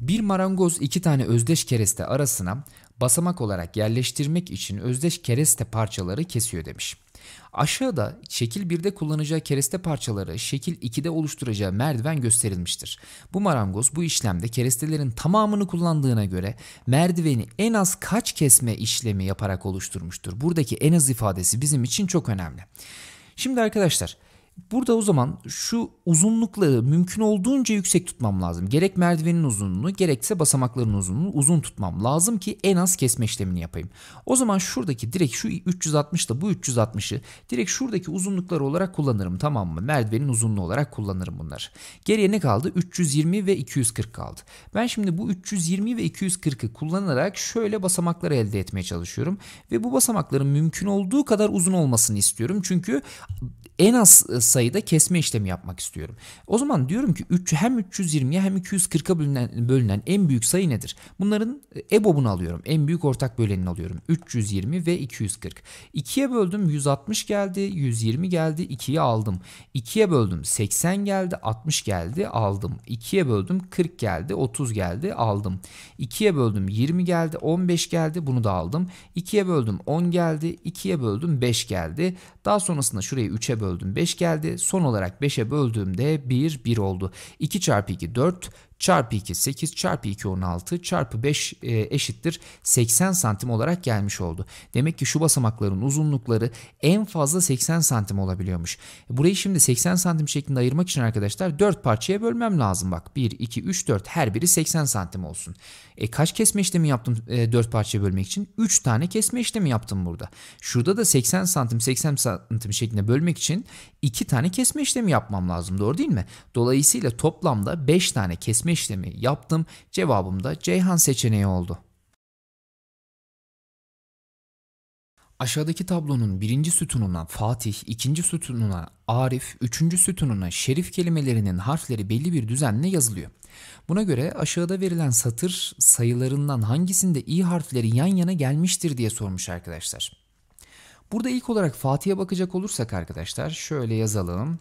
Bir marangoz iki tane özdeş kereste arasına basamak olarak yerleştirmek için özdeş kereste parçaları kesiyor demiş. Aşağıda şekil 1'de kullanacağı kereste parçaları şekil 2'de oluşturacağı merdiven gösterilmiştir. Bu marangoz bu işlemde kerestelerin tamamını kullandığına göre merdiveni en az kaç kesme işlemi yaparak oluşturmuştur. Buradaki en az ifadesi bizim için çok önemli. Şimdi arkadaşlar Burada o zaman şu uzunlukları mümkün olduğunca yüksek tutmam lazım. Gerek merdivenin uzunluğunu gerekse basamakların uzunluğunu uzun tutmam lazım ki en az kesme işlemini yapayım. O zaman şuradaki direkt şu 360 ile bu 360'ı direkt şuradaki uzunluklar olarak kullanırım tamam mı? Merdivenin uzunluğu olarak kullanırım bunlar. Geriye ne kaldı? 320 ve 240 kaldı. Ben şimdi bu 320 ve 240'ı kullanarak şöyle basamakları elde etmeye çalışıyorum. Ve bu basamakların mümkün olduğu kadar uzun olmasını istiyorum. Çünkü en az e, sayıda kesme işlemi yapmak istiyorum. O zaman diyorum ki 3, hem 320'ye hem 240'a bölünen, bölünen en büyük sayı nedir? Bunların EBOB'unu e alıyorum. En büyük ortak bölenini alıyorum. 320 ve 240. 2'ye böldüm 160 geldi, 120 geldi, 2'yi aldım. 2'ye böldüm 80 geldi, 60 geldi, aldım. 2'ye böldüm 40 geldi, 30 geldi, aldım. 2'ye böldüm 20 geldi, 15 geldi, bunu da aldım. 2'ye böldüm 10 geldi, 2'ye böldüm 5 geldi. Daha sonrasında şurayı 3'e böldüm böldüm 5 geldi. Son olarak 5'e böldüğümde 1, 1 oldu. 2 çarpı 2 4, çarpı 2 8 çarpı 2 16 çarpı 5 e, eşittir 80 santim olarak gelmiş oldu. Demek ki şu basamakların uzunlukları en fazla 80 santim olabiliyormuş. Burayı şimdi 80 santim şeklinde ayırmak için arkadaşlar 4 parçaya bölmem lazım. Bak 1, 2, 3, 4 her biri 80 santim olsun. E, kaç kesme işlemi yaptım e, 4 parçaya bölmek için? 3 tane kesme işlemi yaptım burada. Şurada da 80 santim 80 santim şeklinde bölmek için 2 tane kesme işlemi yapmam lazım. Doğru değil mi? Dolayısıyla toplamda 5 tane kesme seçme işlemi yaptım. Cevabım da Ceyhan seçeneği oldu. Aşağıdaki tablonun birinci sütununa Fatih, ikinci sütununa Arif, üçüncü sütununa Şerif kelimelerinin harfleri belli bir düzenle yazılıyor. Buna göre aşağıda verilen satır sayılarından hangisinde i harfleri yan yana gelmiştir diye sormuş arkadaşlar. Burada ilk olarak Fatih'e bakacak olursak arkadaşlar şöyle yazalım.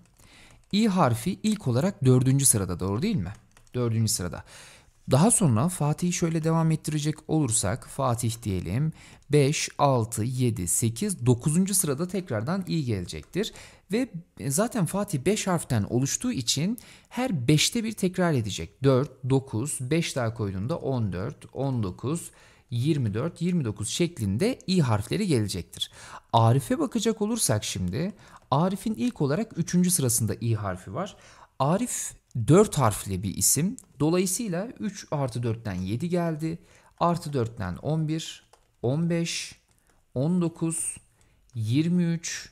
i harfi ilk olarak dördüncü sırada doğru değil mi? dördüncü sırada. Daha sonra Fatih'i şöyle devam ettirecek olursak Fatih diyelim 5, 6, 7, 8, 9. sırada tekrardan iyi gelecektir. Ve e, zaten Fatih 5 harften oluştuğu için her 5'te bir tekrar edecek. 4, 9, 5 daha koyduğunda 14, 19, 24, 29 şeklinde i harfleri gelecektir. Arif'e bakacak olursak şimdi Arif'in ilk olarak 3. sırasında i harfi var. Arif 4 harfli bir isim. Dolayısıyla 3 artı 4'ten 7 geldi. Artı 4'ten 11, 15, 19, 23,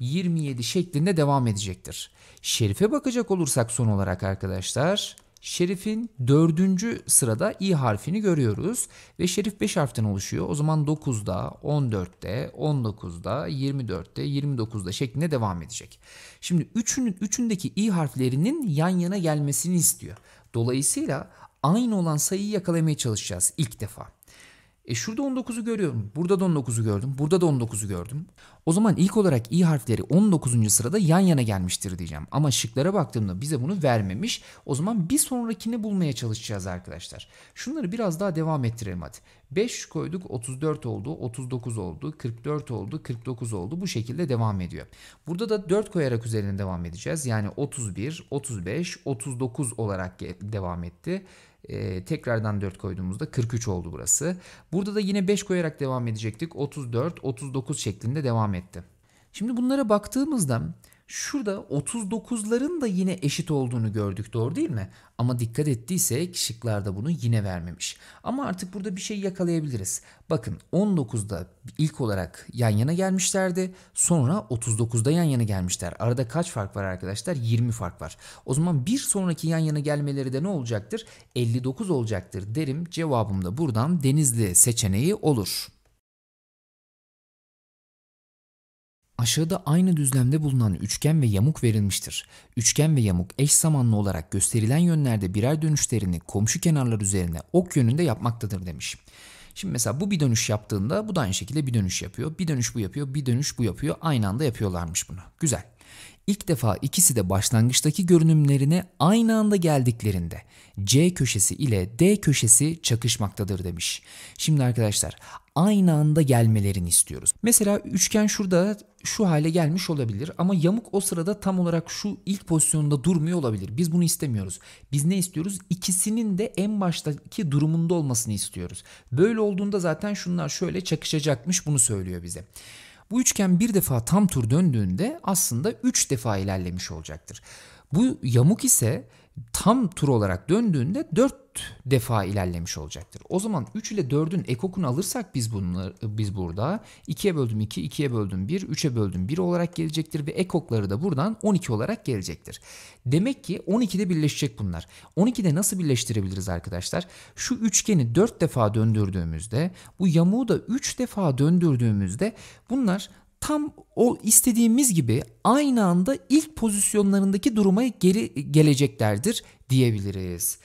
27 şeklinde devam edecektir. Şerife bakacak olursak son olarak arkadaşlar Şerif'in dördüncü sırada i harfini görüyoruz ve şerif 5 harften oluşuyor. O zaman 9'da, 14'te, 19'da, 24'te, 29'da şeklinde devam edecek. Şimdi üçünün, üçündeki i harflerinin yan yana gelmesini istiyor. Dolayısıyla aynı olan sayıyı yakalamaya çalışacağız ilk defa. E şurada 19'u görüyorum. Burada da 19'u gördüm. Burada da 19'u gördüm. O zaman ilk olarak i harfleri 19. sırada yan yana gelmiştir diyeceğim. Ama şıklara baktığımda bize bunu vermemiş. O zaman bir sonrakini bulmaya çalışacağız arkadaşlar. Şunları biraz daha devam ettirelim hadi. 5 koyduk 34 oldu, 39 oldu, 44 oldu, 49 oldu. Bu şekilde devam ediyor. Burada da 4 koyarak üzerine devam edeceğiz. Yani 31, 35, 39 olarak devam etti. Ee, tekrardan 4 koyduğumuzda 43 oldu burası. Burada da yine 5 koyarak devam edecektik. 34, 39 şeklinde devam devam etti. Şimdi bunlara baktığımızda şurada 39'ların da yine eşit olduğunu gördük doğru değil mi? Ama dikkat ettiysek şıklarda bunu yine vermemiş. Ama artık burada bir şey yakalayabiliriz. Bakın 19'da ilk olarak yan yana gelmişlerdi. Sonra 39'da yan yana gelmişler. Arada kaç fark var arkadaşlar? 20 fark var. O zaman bir sonraki yan yana gelmeleri de ne olacaktır? 59 olacaktır derim. Cevabım da buradan Denizli seçeneği olur. Aşağıda aynı düzlemde bulunan üçgen ve yamuk verilmiştir. Üçgen ve yamuk eş zamanlı olarak gösterilen yönlerde birer dönüşlerini komşu kenarlar üzerine ok yönünde yapmaktadır demiş. Şimdi mesela bu bir dönüş yaptığında bu da aynı şekilde bir dönüş yapıyor. Bir dönüş bu yapıyor, bir dönüş bu yapıyor. Aynı anda yapıyorlarmış bunu. Güzel. İlk defa ikisi de başlangıçtaki görünümlerine aynı anda geldiklerinde C köşesi ile D köşesi çakışmaktadır demiş. Şimdi arkadaşlar aynı anda gelmelerini istiyoruz. Mesela üçgen şurada şu hale gelmiş olabilir ama yamuk o sırada tam olarak şu ilk pozisyonda durmuyor olabilir. Biz bunu istemiyoruz. Biz ne istiyoruz? İkisinin de en baştaki durumunda olmasını istiyoruz. Böyle olduğunda zaten şunlar şöyle çakışacakmış bunu söylüyor bize. Bu üçgen bir defa tam tur döndüğünde aslında 3 defa ilerlemiş olacaktır. Bu yamuk ise tam tur olarak döndüğünde 4 defa ilerlemiş olacaktır. O zaman 3 ile 4'ün ekokunu alırsak biz bunları biz burada 2'ye böldüm 2, 2'ye böldüm 1, 3'e böldüm 1 olarak gelecektir ve ekokları da buradan 12 olarak gelecektir. Demek ki 12'de birleşecek bunlar. 12'de nasıl birleştirebiliriz arkadaşlar? Şu üçgeni 4 defa döndürdüğümüzde, bu yamuğu da 3 defa döndürdüğümüzde bunlar tam o istediğimiz gibi aynı anda ilk pozisyonlarındaki duruma geri geleceklerdir diyebiliriz.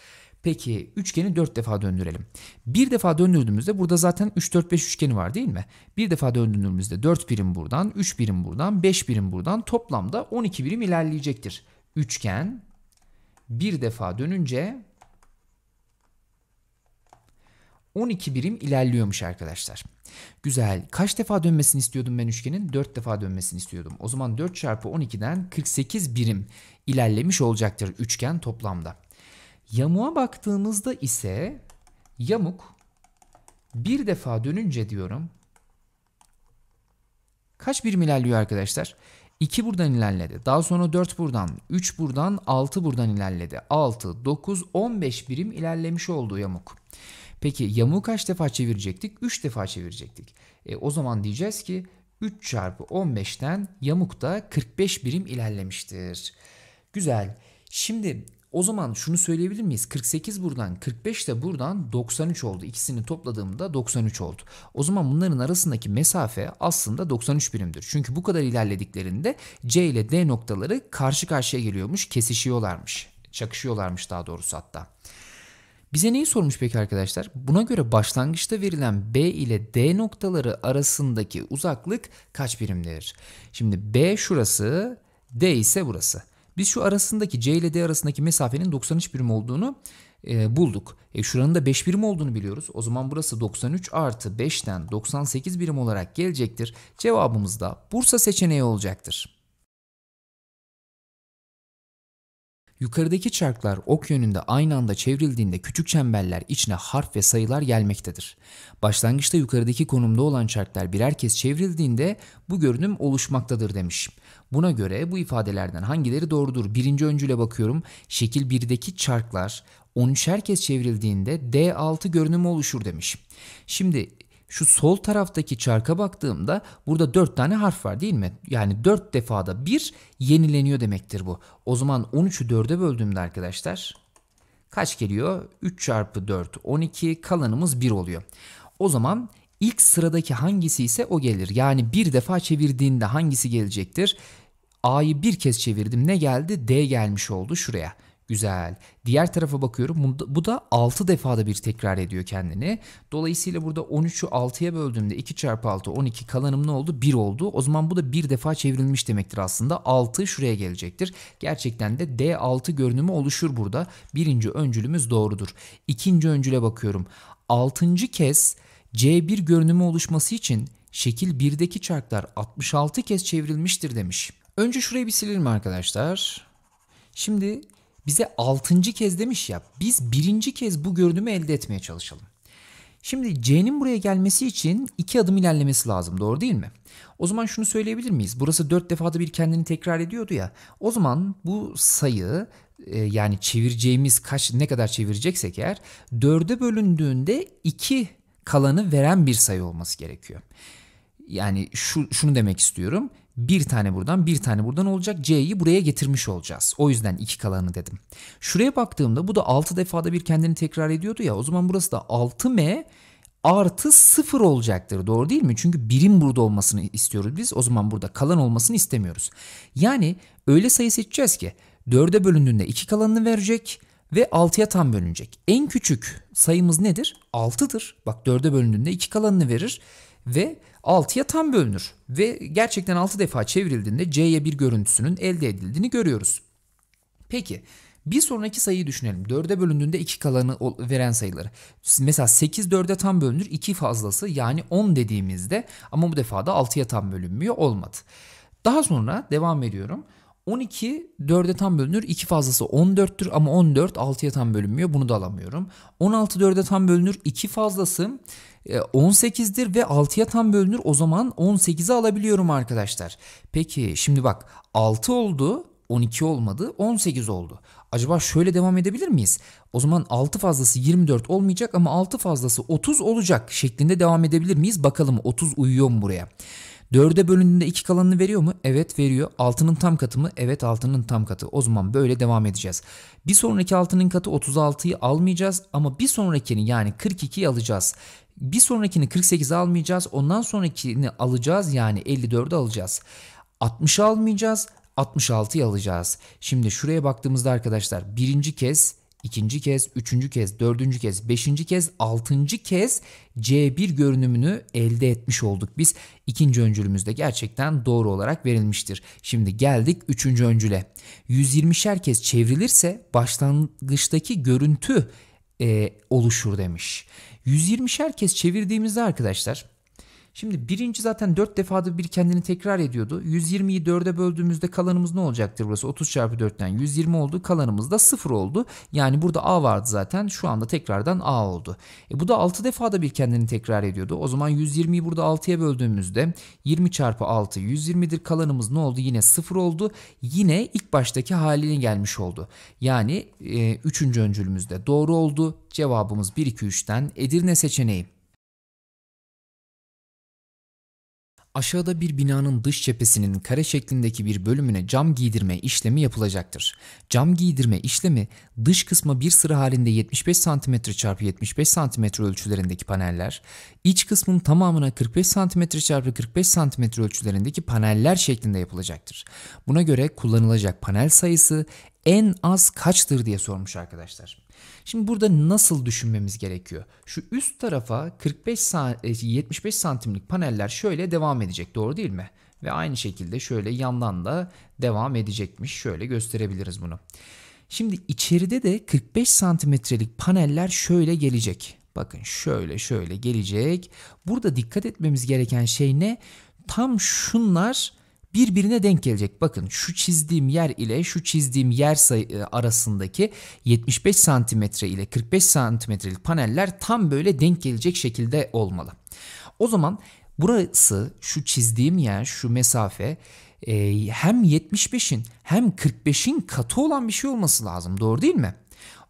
Peki üçgeni dört defa döndürelim. Bir defa döndürdüğümüzde burada zaten 3 4 5 üçgeni var değil mi? Bir defa döndürdüğümüzde 4 birim buradan, 3 birim buradan, 5 birim buradan toplamda 12 birim ilerleyecektir. Üçgen bir defa dönünce 12 birim ilerliyormuş arkadaşlar. Güzel. Kaç defa dönmesini istiyordum ben üçgenin? 4 defa dönmesini istiyordum. O zaman 4 çarpı 12'den 48 birim ilerlemiş olacaktır üçgen toplamda. Yamuğa baktığımızda ise yamuk bir defa dönünce diyorum kaç birim ilerliyor arkadaşlar? 2 buradan ilerledi. Daha sonra 4 buradan, 3 buradan, 6 buradan ilerledi. 6, 9, 15 birim ilerlemiş oldu yamuk. Peki yamuğu kaç defa çevirecektik? 3 defa çevirecektik. E, o zaman diyeceğiz ki 3 çarpı 15'ten yamuk da 45 birim ilerlemiştir. Güzel. Şimdi o zaman şunu söyleyebilir miyiz? 48 buradan 45 de buradan 93 oldu. İkisini topladığımda 93 oldu. O zaman bunların arasındaki mesafe aslında 93 birimdir. Çünkü bu kadar ilerlediklerinde C ile D noktaları karşı karşıya geliyormuş, kesişiyorlarmış. Çakışıyorlarmış daha doğrusu hatta. Bize neyi sormuş peki arkadaşlar? Buna göre başlangıçta verilen B ile D noktaları arasındaki uzaklık kaç birimdir? Şimdi B şurası, D ise burası. Biz şu arasındaki C ile D arasındaki mesafenin 93 birim olduğunu e, bulduk. E, şuranın da 5 birim olduğunu biliyoruz. O zaman burası 93 artı 5'ten 98 birim olarak gelecektir. Cevabımız da Bursa seçeneği olacaktır. Yukarıdaki çarklar ok yönünde aynı anda çevrildiğinde küçük çemberler içine harf ve sayılar gelmektedir. Başlangıçta yukarıdaki konumda olan çarklar birer kez çevrildiğinde bu görünüm oluşmaktadır demiş. Buna göre bu ifadelerden hangileri doğrudur? Birinci öncüle bakıyorum. Şekil 1'deki çarklar 13'er kez çevrildiğinde D6 görünümü oluşur demiş. Şimdi şu sol taraftaki çarka baktığımda burada 4 tane harf var değil mi? Yani 4 defada 1 yenileniyor demektir bu. O zaman 13'ü 4'e böldüğümde arkadaşlar kaç geliyor? 3 çarpı 4 12 kalanımız 1 oluyor. O zaman ilk sıradaki hangisi ise o gelir. Yani bir defa çevirdiğinde hangisi gelecektir? A'yı bir kez çevirdim ne geldi? D gelmiş oldu şuraya. Güzel. Diğer tarafa bakıyorum. Bu da 6 defada bir tekrar ediyor kendini. Dolayısıyla burada 13'ü 6'ya böldüğümde 2 çarpı 6 12 kalanım ne oldu? 1 oldu. O zaman bu da bir defa çevrilmiş demektir aslında. 6 şuraya gelecektir. Gerçekten de D6 görünümü oluşur burada. Birinci öncülümüz doğrudur. İkinci öncüle bakıyorum. 6. kez C1 görünümü oluşması için şekil 1'deki çarklar 66 kez çevrilmiştir demiş. Önce şurayı bir silelim arkadaşlar. Şimdi bize altıncı kez demiş ya biz birinci kez bu görünümü elde etmeye çalışalım. Şimdi C'nin buraya gelmesi için iki adım ilerlemesi lazım doğru değil mi? O zaman şunu söyleyebilir miyiz? Burası dört defada bir kendini tekrar ediyordu ya. O zaman bu sayı e, yani çevireceğimiz kaç ne kadar çevireceksek eğer dörde bölündüğünde iki kalanı veren bir sayı olması gerekiyor. Yani şu, şunu demek istiyorum. Bir tane buradan bir tane buradan olacak. C'yi buraya getirmiş olacağız. O yüzden iki kalanı dedim. Şuraya baktığımda bu da 6 defada bir kendini tekrar ediyordu ya. O zaman burası da 6M artı 0 olacaktır. Doğru değil mi? Çünkü birim burada olmasını istiyoruz biz. O zaman burada kalan olmasını istemiyoruz. Yani öyle sayı seçeceğiz ki 4'e bölündüğünde 2 kalanını verecek ve 6'ya tam bölünecek. En küçük sayımız nedir? 6'dır. Bak 4'e bölündüğünde 2 kalanını verir ve 6'ya tam bölünür. Ve gerçekten 6 defa çevrildiğinde C'ye bir görüntüsünün elde edildiğini görüyoruz. Peki bir sonraki sayıyı düşünelim. 4'e bölündüğünde 2 kalanı veren sayıları. Mesela 8 4'e tam bölünür 2 fazlası yani 10 dediğimizde ama bu defa da 6'ya tam bölünmüyor olmadı. Daha sonra devam ediyorum. 12 4'e tam bölünür. 2 fazlası 14'tür ama 14 6'ya tam bölünmüyor. Bunu da alamıyorum. 16 4'e tam bölünür. 2 fazlası 18'dir e, ve 6'ya tam bölünür. O zaman 18'i alabiliyorum arkadaşlar. Peki şimdi bak 6 oldu. 12 olmadı 18 oldu. Acaba şöyle devam edebilir miyiz? O zaman 6 fazlası 24 olmayacak ama 6 fazlası 30 olacak şeklinde devam edebilir miyiz? Bakalım 30 uyuyor mu buraya? 4'e bölündüğünde 2 kalanını veriyor mu? Evet veriyor. 6'nın tam katı mı? Evet 6'nın tam katı. O zaman böyle devam edeceğiz. Bir sonraki 6'nın katı 36'yı almayacağız ama bir sonrakini yani 42'yi alacağız. Bir sonrakini 48'e almayacağız. Ondan sonrakini alacağız yani 54'ü alacağız. 60'ı almayacağız. 66'yı alacağız. Şimdi şuraya baktığımızda arkadaşlar birinci kez ikinci kez, üçüncü kez, dördüncü kez, beşinci kez, altıncı kez C1 görünümünü elde etmiş olduk biz. İkinci öncülümüz de gerçekten doğru olarak verilmiştir. Şimdi geldik üçüncü öncüle. 120'şer kez çevrilirse başlangıçtaki görüntü e, oluşur demiş. 120'şer kez çevirdiğimizde arkadaşlar Şimdi birinci zaten 4 defada bir kendini tekrar ediyordu. 120'yi 4'e böldüğümüzde kalanımız ne olacaktır burası? 30 çarpı 4'ten 120 oldu. Kalanımız da 0 oldu. Yani burada A vardı zaten. Şu anda tekrardan A oldu. E bu da 6 defada bir kendini tekrar ediyordu. O zaman 120'yi burada 6'ya böldüğümüzde 20 çarpı 6 120'dir. Kalanımız ne oldu? Yine 0 oldu. Yine ilk baştaki haline gelmiş oldu. Yani 3. E, öncülümüzde doğru oldu. Cevabımız 1-2-3'ten Edirne seçeneği. Aşağıda bir binanın dış cephesinin kare şeklindeki bir bölümüne cam giydirme işlemi yapılacaktır. Cam giydirme işlemi dış kısma bir sıra halinde 75 cm çarpı 75 cm ölçülerindeki paneller, iç kısmın tamamına 45 cm çarpı 45 cm ölçülerindeki paneller şeklinde yapılacaktır. Buna göre kullanılacak panel sayısı en az kaçtır diye sormuş arkadaşlar. Şimdi burada nasıl düşünmemiz gerekiyor? Şu üst tarafa 45 75 e, santimlik paneller şöyle devam edecek doğru değil mi? Ve aynı şekilde şöyle yandan da devam edecekmiş. Şöyle gösterebiliriz bunu. Şimdi içeride de 45 santimetrelik paneller şöyle gelecek. Bakın şöyle şöyle gelecek. Burada dikkat etmemiz gereken şey ne? Tam şunlar birbirine denk gelecek. Bakın şu çizdiğim yer ile şu çizdiğim yer sayı e, arasındaki 75 santimetre ile 45 santimetrelik paneller tam böyle denk gelecek şekilde olmalı. O zaman burası şu çizdiğim yer şu mesafe e, hem 75'in hem 45'in katı olan bir şey olması lazım doğru değil mi?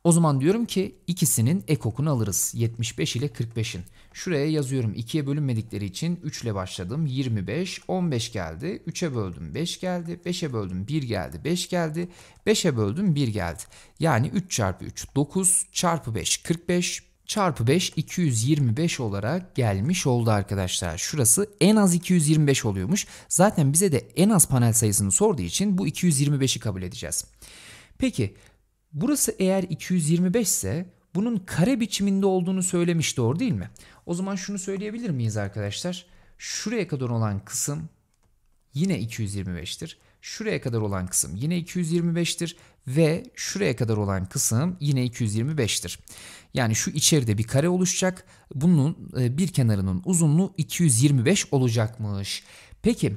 O zaman diyorum ki ikisinin ekokunu alırız. 75 ile 45'in. Şuraya yazıyorum. 2'ye bölünmedikleri için 3 ile başladım. 25, 15 geldi. 3'e böldüm 5 geldi. 5'e böldüm 1 geldi. 5 geldi. 5'e böldüm 1 geldi. Yani 3 çarpı 3 9 çarpı 5 45 çarpı 5 225 olarak gelmiş oldu arkadaşlar. Şurası en az 225 oluyormuş. Zaten bize de en az panel sayısını sorduğu için bu 225'i kabul edeceğiz. Peki Burası eğer 225 ise bunun kare biçiminde olduğunu söylemiş doğru değil mi? O zaman şunu söyleyebilir miyiz arkadaşlar? Şuraya kadar olan kısım yine 225'tir. Şuraya kadar olan kısım yine 225'tir ve şuraya kadar olan kısım yine 225'tir. Yani şu içeride bir kare oluşacak. Bunun e, bir kenarının uzunluğu 225 olacakmış. Peki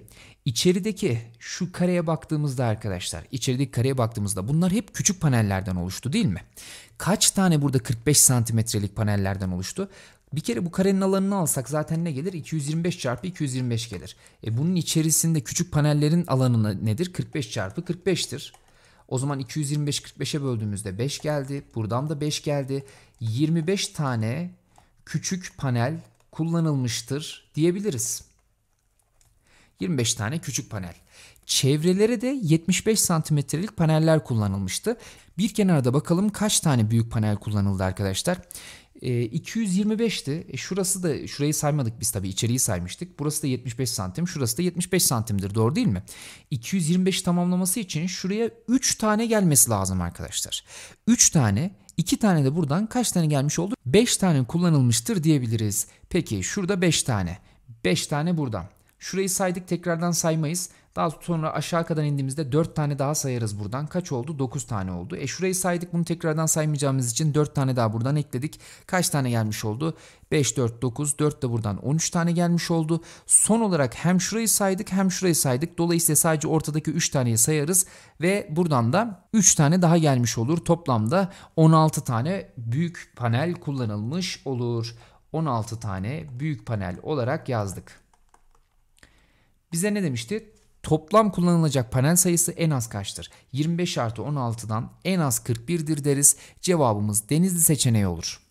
İçerideki şu kareye baktığımızda arkadaşlar, içerideki kareye baktığımızda bunlar hep küçük panellerden oluştu değil mi? Kaç tane burada 45 santimetrelik panellerden oluştu? Bir kere bu karenin alanını alsak zaten ne gelir? 225 çarpı 225 gelir. E bunun içerisinde küçük panellerin alanı nedir? 45 çarpı 45'tir. O zaman 225 45'e böldüğümüzde 5 geldi. Buradan da 5 geldi. 25 tane küçük panel kullanılmıştır diyebiliriz. 25 tane küçük panel. Çevrelere de 75 santimetrelik paneller kullanılmıştı. Bir kenarda bakalım kaç tane büyük panel kullanıldı arkadaşlar. E, ee, 225'ti. E, şurası da şurayı saymadık biz tabii içeriği saymıştık. Burası da 75 santim. Şurası da 75 santimdir doğru değil mi? 225 tamamlaması için şuraya 3 tane gelmesi lazım arkadaşlar. 3 tane 2 tane de buradan kaç tane gelmiş oldu? 5 tane kullanılmıştır diyebiliriz. Peki şurada 5 tane. 5 tane buradan. Şurayı saydık tekrardan saymayız. Daha sonra aşağı kadar indiğimizde 4 tane daha sayarız buradan. Kaç oldu? 9 tane oldu. E şurayı saydık bunu tekrardan saymayacağımız için 4 tane daha buradan ekledik. Kaç tane gelmiş oldu? 5, 4, 9, 4 de buradan 13 tane gelmiş oldu. Son olarak hem şurayı saydık hem şurayı saydık. Dolayısıyla sadece ortadaki 3 taneyi sayarız ve buradan da 3 tane daha gelmiş olur. Toplamda 16 tane büyük panel kullanılmış olur. 16 tane büyük panel olarak yazdık. Bize ne demişti? Toplam kullanılacak panel sayısı en az kaçtır? 25 artı 16'dan en az 41'dir deriz. Cevabımız denizli seçeneği olur.